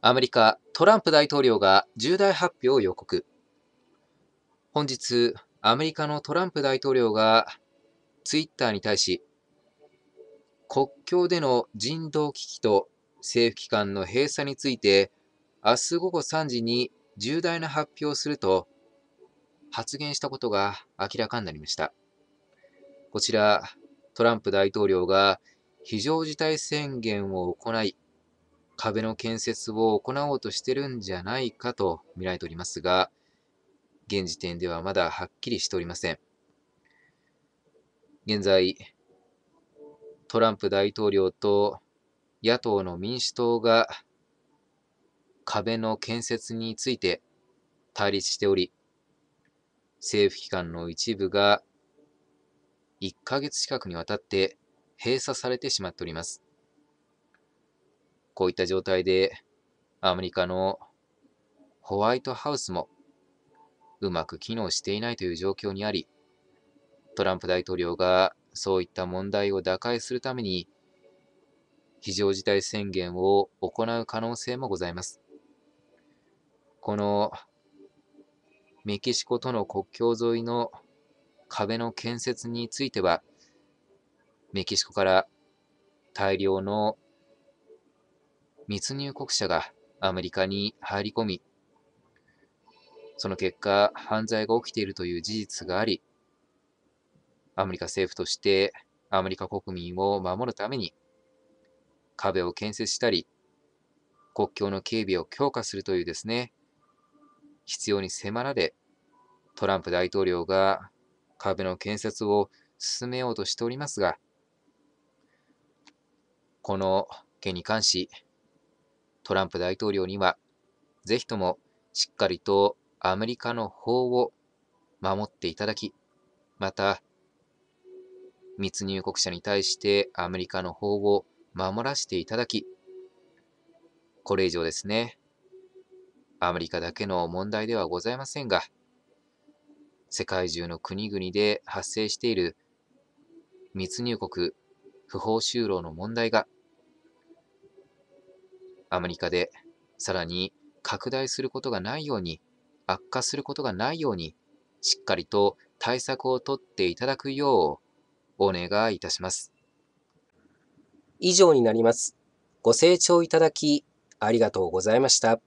アメリカ、トランプ大統領が重大発表を予告。本日、アメリカのトランプ大統領がツイッターに対し、国境での人道危機と政府機関の閉鎖について、明日午後3時に重大な発表をすると発言したことが明らかになりました。こちら、トランプ大統領が非常事態宣言を行い、壁の建設を行おうとしてるんじゃないかと見られておりますが、現時点ではまだはっきりしておりません。現在、トランプ大統領と野党の民主党が壁の建設について対立しており、政府機関の一部が1ヶ月近くにわたって閉鎖されてしまっております。こういった状態で、アメリカのホワイトハウスもうまく機能していないという状況にあり、トランプ大統領がそういった問題を打開するために、非常事態宣言を行う可能性もございます。このメキシコとの国境沿いの壁の建設については、メキシコから大量の密入国者がアメリカに入り込み、その結果、犯罪が起きているという事実があり、アメリカ政府としてアメリカ国民を守るために、壁を建設したり、国境の警備を強化するというですね、必要に迫られ、トランプ大統領が壁の建設を進めようとしておりますが、この件に関し、トランプ大統領には、ぜひともしっかりとアメリカの法を守っていただき、また、密入国者に対してアメリカの法を守らせていただき、これ以上ですね、アメリカだけの問題ではございませんが、世界中の国々で発生している密入国、不法就労の問題がアメリカでさらに拡大することがないように、悪化することがないように、しっかりと対策をとっていただくようお願いいたします。以上になります。ご清聴いただきありがとうございました。